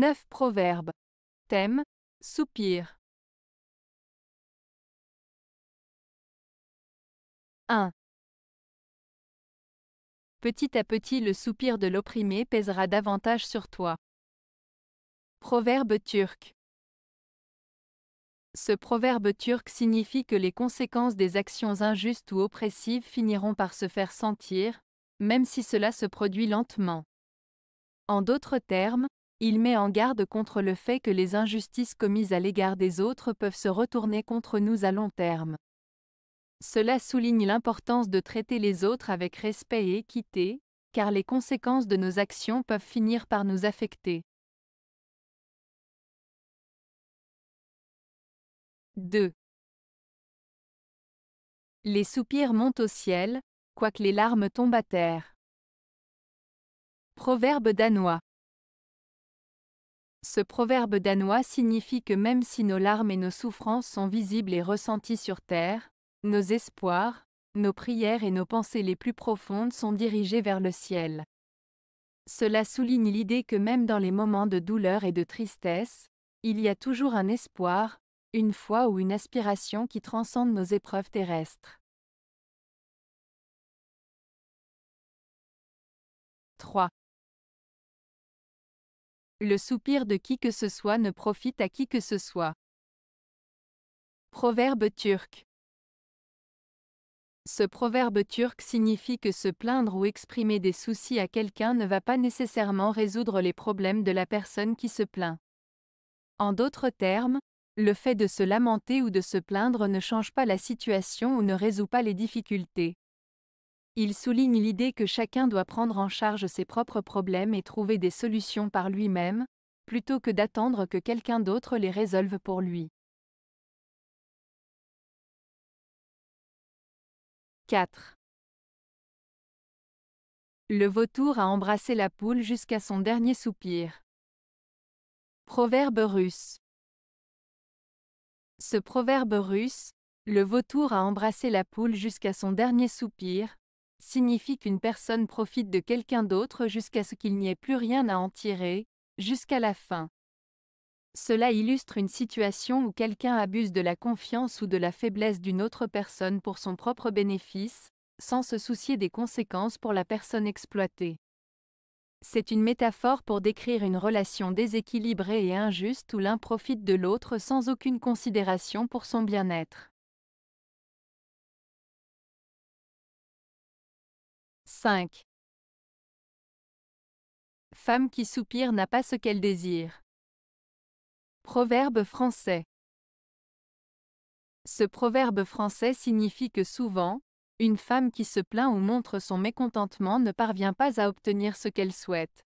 9 proverbes. Thème Soupir. 1. Petit à petit, le soupir de l'opprimé pèsera davantage sur toi. Proverbe turc. Ce proverbe turc signifie que les conséquences des actions injustes ou oppressives finiront par se faire sentir, même si cela se produit lentement. En d'autres termes, il met en garde contre le fait que les injustices commises à l'égard des autres peuvent se retourner contre nous à long terme. Cela souligne l'importance de traiter les autres avec respect et équité, car les conséquences de nos actions peuvent finir par nous affecter. 2. Les soupirs montent au ciel, quoique les larmes tombent à terre. Proverbe danois. Ce proverbe danois signifie que même si nos larmes et nos souffrances sont visibles et ressenties sur Terre, nos espoirs, nos prières et nos pensées les plus profondes sont dirigées vers le ciel. Cela souligne l'idée que même dans les moments de douleur et de tristesse, il y a toujours un espoir, une foi ou une aspiration qui transcende nos épreuves terrestres. 3. Le soupir de qui que ce soit ne profite à qui que ce soit. Proverbe turc. Ce proverbe turc signifie que se plaindre ou exprimer des soucis à quelqu'un ne va pas nécessairement résoudre les problèmes de la personne qui se plaint. En d'autres termes, le fait de se lamenter ou de se plaindre ne change pas la situation ou ne résout pas les difficultés. Il souligne l'idée que chacun doit prendre en charge ses propres problèmes et trouver des solutions par lui-même, plutôt que d'attendre que quelqu'un d'autre les résolve pour lui. 4. Le vautour a embrassé la poule jusqu'à son dernier soupir. Proverbe russe. Ce proverbe russe, le vautour a embrassé la poule jusqu'à son dernier soupir, signifie qu'une personne profite de quelqu'un d'autre jusqu'à ce qu'il n'y ait plus rien à en tirer, jusqu'à la fin. Cela illustre une situation où quelqu'un abuse de la confiance ou de la faiblesse d'une autre personne pour son propre bénéfice, sans se soucier des conséquences pour la personne exploitée. C'est une métaphore pour décrire une relation déséquilibrée et injuste où l'un profite de l'autre sans aucune considération pour son bien-être. 5. Femme qui soupire n'a pas ce qu'elle désire. Proverbe français. Ce proverbe français signifie que souvent, une femme qui se plaint ou montre son mécontentement ne parvient pas à obtenir ce qu'elle souhaite.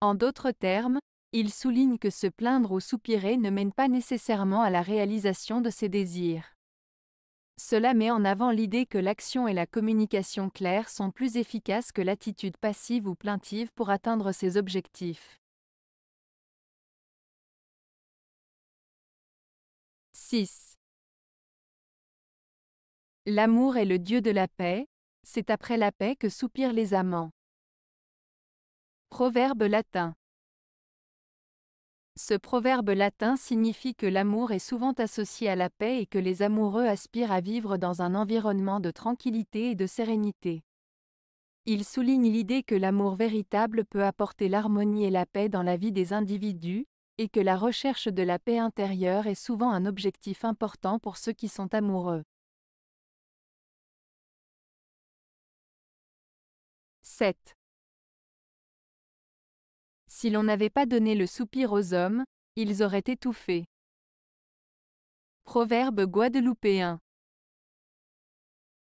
En d'autres termes, il souligne que se plaindre ou soupirer ne mène pas nécessairement à la réalisation de ses désirs. Cela met en avant l'idée que l'action et la communication claire sont plus efficaces que l'attitude passive ou plaintive pour atteindre ses objectifs. 6. L'amour est le Dieu de la paix, c'est après la paix que soupirent les amants. Proverbe latin. Ce proverbe latin signifie que l'amour est souvent associé à la paix et que les amoureux aspirent à vivre dans un environnement de tranquillité et de sérénité. Il souligne l'idée que l'amour véritable peut apporter l'harmonie et la paix dans la vie des individus, et que la recherche de la paix intérieure est souvent un objectif important pour ceux qui sont amoureux. 7. Si l'on n'avait pas donné le soupir aux hommes, ils auraient étouffé. Proverbe guadeloupéen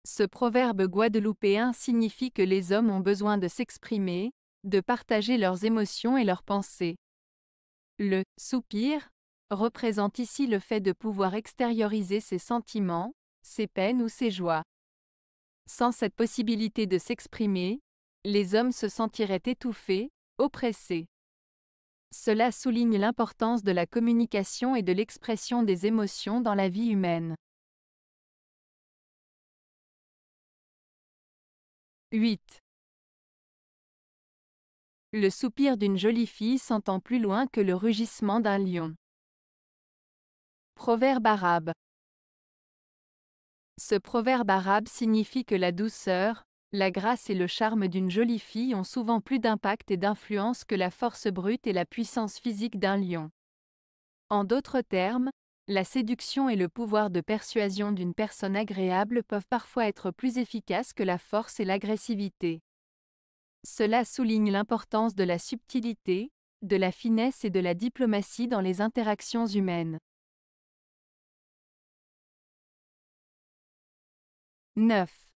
Ce proverbe guadeloupéen signifie que les hommes ont besoin de s'exprimer, de partager leurs émotions et leurs pensées. Le soupir représente ici le fait de pouvoir extérioriser ses sentiments, ses peines ou ses joies. Sans cette possibilité de s'exprimer, les hommes se sentiraient étouffés, Oppressé. Cela souligne l'importance de la communication et de l'expression des émotions dans la vie humaine. 8. Le soupir d'une jolie fille s'entend plus loin que le rugissement d'un lion. Proverbe arabe. Ce proverbe arabe signifie que la douceur, la grâce et le charme d'une jolie fille ont souvent plus d'impact et d'influence que la force brute et la puissance physique d'un lion. En d'autres termes, la séduction et le pouvoir de persuasion d'une personne agréable peuvent parfois être plus efficaces que la force et l'agressivité. Cela souligne l'importance de la subtilité, de la finesse et de la diplomatie dans les interactions humaines. 9.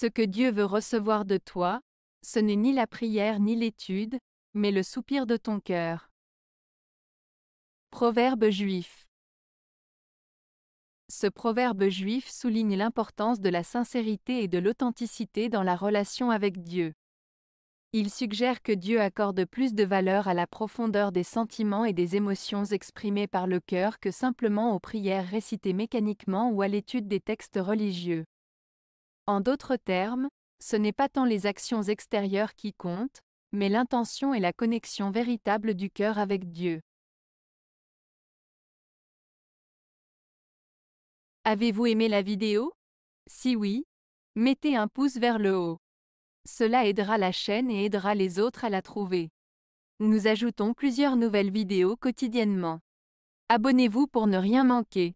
Ce que Dieu veut recevoir de toi, ce n'est ni la prière ni l'étude, mais le soupir de ton cœur. Proverbe juif. Ce proverbe juif souligne l'importance de la sincérité et de l'authenticité dans la relation avec Dieu. Il suggère que Dieu accorde plus de valeur à la profondeur des sentiments et des émotions exprimées par le cœur que simplement aux prières récitées mécaniquement ou à l'étude des textes religieux. En d'autres termes, ce n'est pas tant les actions extérieures qui comptent, mais l'intention et la connexion véritable du cœur avec Dieu. Avez-vous aimé la vidéo Si oui, mettez un pouce vers le haut. Cela aidera la chaîne et aidera les autres à la trouver. Nous ajoutons plusieurs nouvelles vidéos quotidiennement. Abonnez-vous pour ne rien manquer.